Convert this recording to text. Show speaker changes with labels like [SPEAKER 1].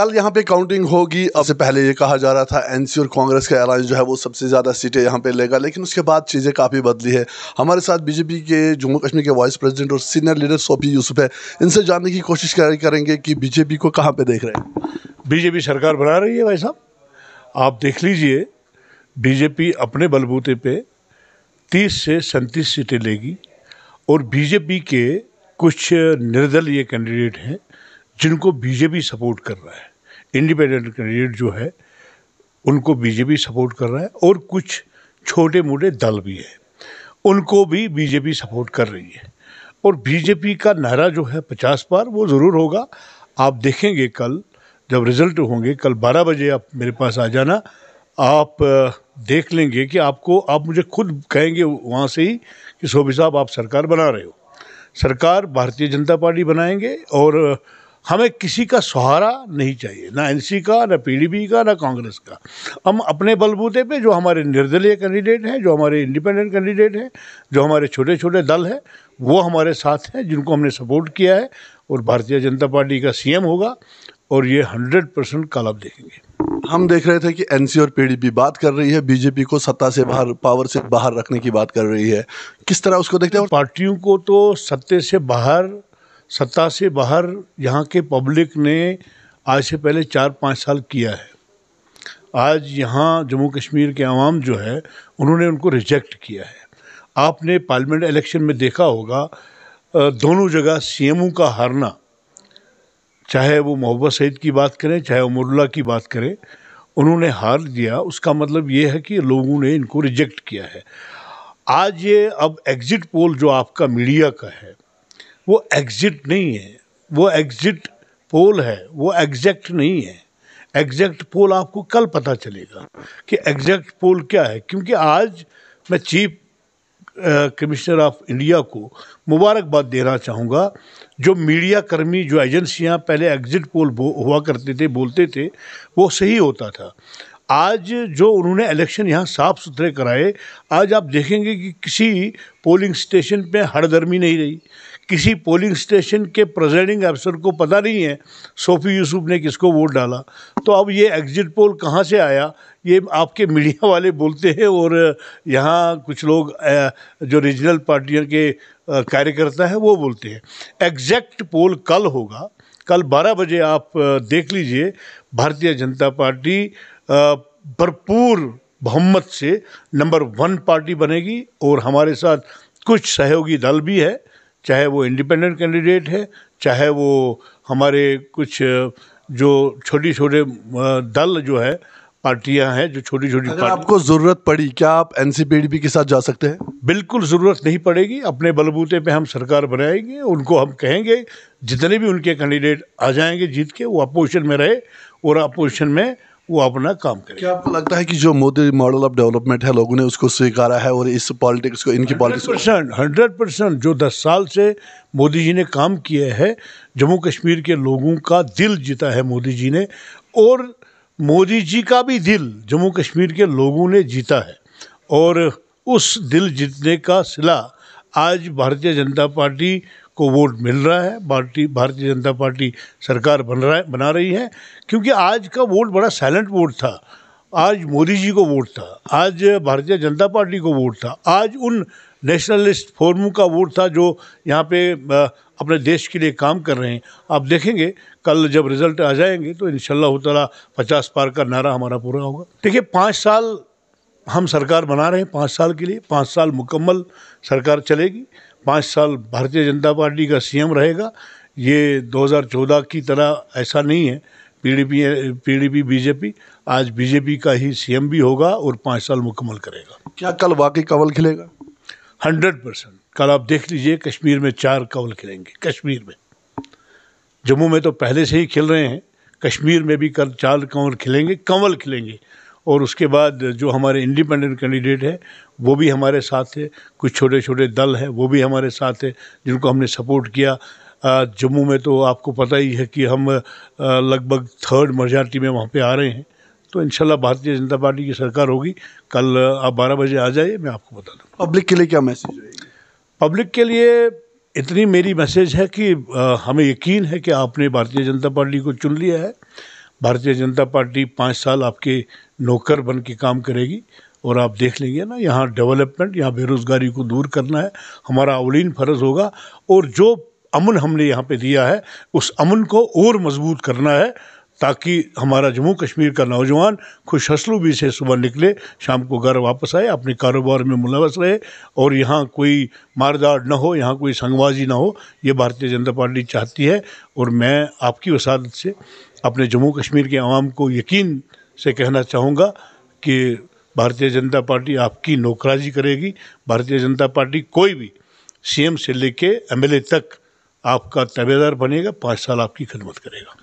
[SPEAKER 1] कल यहाँ पे काउंटिंग होगी अब से पहले ये कहा जा रहा था एनसी और कांग्रेस का अलायंस जो है वो सबसे ज़्यादा सीटें यहाँ पे लेगा लेकिन उसके बाद चीज़ें काफ़ी बदली है हमारे साथ बीजेपी के जम्मू कश्मीर के वाइस प्रेसिडेंट और सीनियर लीडर सोफी यूसुफ है इनसे जानने की कोशिश करेंगे कि बीजेपी को कहाँ पर देख रहे हैं बीजेपी सरकार बना रही है भाई साहब आप देख लीजिए बीजेपी अपने बलबूते पर तीस से सैंतीस सीटें लेगी और बीजेपी के कुछ निर्दलीय कैंडिडेट हैं जिनको बीजेपी सपोर्ट कर रहा है इंडिपेंडेंट कैंडिडेट जो है उनको बीजेपी सपोर्ट कर रहा है और कुछ छोटे मोटे दल भी हैं उनको भी बीजेपी सपोर्ट कर रही है और बीजेपी का नारा जो है पचास बार वो ज़रूर होगा आप देखेंगे कल जब रिजल्ट होंगे कल 12 बजे आप मेरे पास आ जाना आप देख लेंगे कि आपको आप मुझे खुद कहेंगे वहाँ से ही कि सोभी साहब आप सरकार बना रहे हो सरकार भारतीय जनता पार्टी बनाएंगे और हमें किसी का सहारा नहीं चाहिए ना एनसी का ना पीडीपी का ना कांग्रेस का हम अपने बलबूते पे जो हमारे निर्दलीय कैंडिडेट हैं जो हमारे इंडिपेंडेंट कैंडिडेट हैं जो हमारे छोटे छोटे दल हैं वो हमारे साथ हैं जिनको हमने सपोर्ट किया है और भारतीय जनता पार्टी का सीएम होगा और ये हंड्रेड परसेंट कल आप देखेंगे हम देख रहे थे कि एनसी और पीडीपी बात कर रही है बीजेपी को सत्ता से बाहर पावर से बाहर रखने की बात कर रही है किस तरह उसको देखते हैं पार्टियों को तो सत्ते से बाहर सत्ता से बाहर यहाँ के पब्लिक ने आज से पहले चार पाँच साल किया है आज यहाँ जम्मू कश्मीर के आवाम जो है उन्होंने उनको रिजेक्ट किया है आपने पार्लियामेंट इलेक्शन में देखा होगा दोनों जगह सीएमओ का हारना चाहे वो मोहब्बत सईद की बात करें चाहे उमरुल्ला की बात करें उन्होंने हार दिया उसका मतलब ये है कि लोगों ने इनको रिजेक्ट किया है आज ये अब एग्ज़िट पोल जो आपका मीडिया का है वो एग्जिट नहीं है वो एग्जिट पोल है वो एग्जैक्ट नहीं है एग्जैक्ट पोल आपको कल पता चलेगा कि एग्जैक्ट पोल क्या है क्योंकि आज मैं चीफ कमिश्नर ऑफ इंडिया को मुबारकबाद देना चाहूँगा जो मीडिया कर्मी जो एजेंसियाँ पहले एग्जिट पोल हुआ करते थे बोलते थे वो सही होता था आज जो उन्होंने इलेक्शन यहाँ साफ सुथरे कराए आज आप देखेंगे कि किसी पोलिंग स्टेशन पे हड़दर्मी नहीं रही किसी पोलिंग स्टेशन के प्रेजेंडिंग अफसर को पता नहीं है सोफ़ी यूसुफ ने किसको वोट डाला तो अब ये एग्जिट पोल कहाँ से आया ये आपके मीडिया वाले बोलते हैं और यहाँ कुछ लोग जो रीजनल पार्टियों के कार्यकर्ता हैं वो बोलते हैं एग्जैक्ट पोल कल होगा कल 12 बजे आप देख लीजिए भारतीय जनता पार्टी भरपूर बहुमत से नंबर वन पार्टी बनेगी और हमारे साथ कुछ सहयोगी दल भी है चाहे वो इंडिपेंडेंट कैंडिडेट है चाहे वो हमारे कुछ जो छोटी छोटे दल जो है पार्टियां हैं जो छोटी छोटी अगर आपको ज़रूरत पड़ी क्या आप एन के साथ जा सकते हैं बिल्कुल ज़रूरत नहीं पड़ेगी अपने बलबूते पे हम सरकार बनाएंगे उनको हम कहेंगे जितने भी उनके कैंडिडेट आ जाएंगे जीत के वो अपोजिशन में रहे और अपोजिशन में वो अपना काम करे क्या आपको लगता है कि जो मोदी मॉडल ऑफ डेवलपमेंट है लोगों ने उसको स्वीकारा है और इस पॉलिटिक्स को इनकी पॉलिटिक्स परसेंट हंड्रेड परसेंट जो दस साल से मोदी जी ने काम किया है जम्मू कश्मीर के लोगों का दिल जीता है मोदी जी ने और मोदी जी का भी दिल जम्मू कश्मीर के लोगों ने जीता है और उस दिल जीतने का सिला आज भारतीय जनता पार्टी को वोट मिल रहा है पार्टी भारतीय जनता पार्टी सरकार बन रहा है बना रही है क्योंकि आज का वोट बड़ा साइलेंट वोट था आज मोदी जी को वोट था आज भारतीय जनता पार्टी को वोट था आज उन नेशनलिस्ट फोरम का वोट था जो यहाँ पे अपने देश के लिए काम कर रहे हैं आप देखेंगे कल जब रिजल्ट आ जाएंगे तो इन ताला पचास पार का नारा हमारा पूरा होगा देखिए पाँच साल हम सरकार बना रहे हैं पाँच साल के लिए पाँच साल मुकम्मल सरकार चलेगी पाँच साल भारतीय जनता पार्टी का सीएम रहेगा ये 2014 की तरह ऐसा नहीं है पीडीपी पीडीपी बीजेपी आज बीजेपी का ही सीएम भी होगा और पाँच साल मुकम्मल करेगा क्या कल वाकई कंवल खिलेगा हंड्रेड परसेंट कल आप देख लीजिए कश्मीर में चार कंवल खिलेंगे कश्मीर में जम्मू में तो पहले से ही खिल रहे हैं कश्मीर में भी कल चार कंवल खिलेंगे कंवल खिलेंगे और उसके बाद जो हमारे इंडिपेंडेंट कैंडिडेट हैं वो भी हमारे साथ थे कुछ छोटे छोटे दल हैं वो भी हमारे साथ थे जिनको हमने सपोर्ट किया जम्मू में तो आपको पता ही है कि हम लगभग थर्ड मेजॉरिटी में वहाँ पे आ रहे हैं तो इनशाला भारतीय जनता पार्टी की सरकार होगी कल आप बारह बजे आ जाइए मैं आपको बता दूँ पब्लिक के लिए क्या मैसेज पब्लिक के लिए इतनी मेरी मैसेज है कि हमें यकीन है कि आपने भारतीय जनता पार्टी को चुन लिया है भारतीय जनता पार्टी पाँच साल आपके नौकर बन के काम करेगी और आप देख लेंगे ना यहाँ डेवलपमेंट यहाँ बेरोज़गारी को दूर करना है हमारा अवलिन फ़र्ज़ होगा और जो अमन हमने यहाँ पे दिया है उस अमन को और मजबूत करना है ताकि हमारा जम्मू कश्मीर का नौजवान खुश हसलूबी से सुबह निकले शाम को घर वापस आए अपने कारोबार में मुलवस रहे और यहाँ कोई मारदार ना हो यहाँ कोई संगबाजी ना हो ये भारतीय जनता पार्टी चाहती है और मैं आपकी वसादत से अपने जम्मू कश्मीर के आवाम को यकीन से कहना चाहूँगा कि भारतीय जनता पार्टी आपकी नौकराजी करेगी भारतीय जनता पार्टी कोई भी सीएम से लेके एमएलए तक आपका तबेदार बनेगा पाँच साल आपकी खिदमत करेगा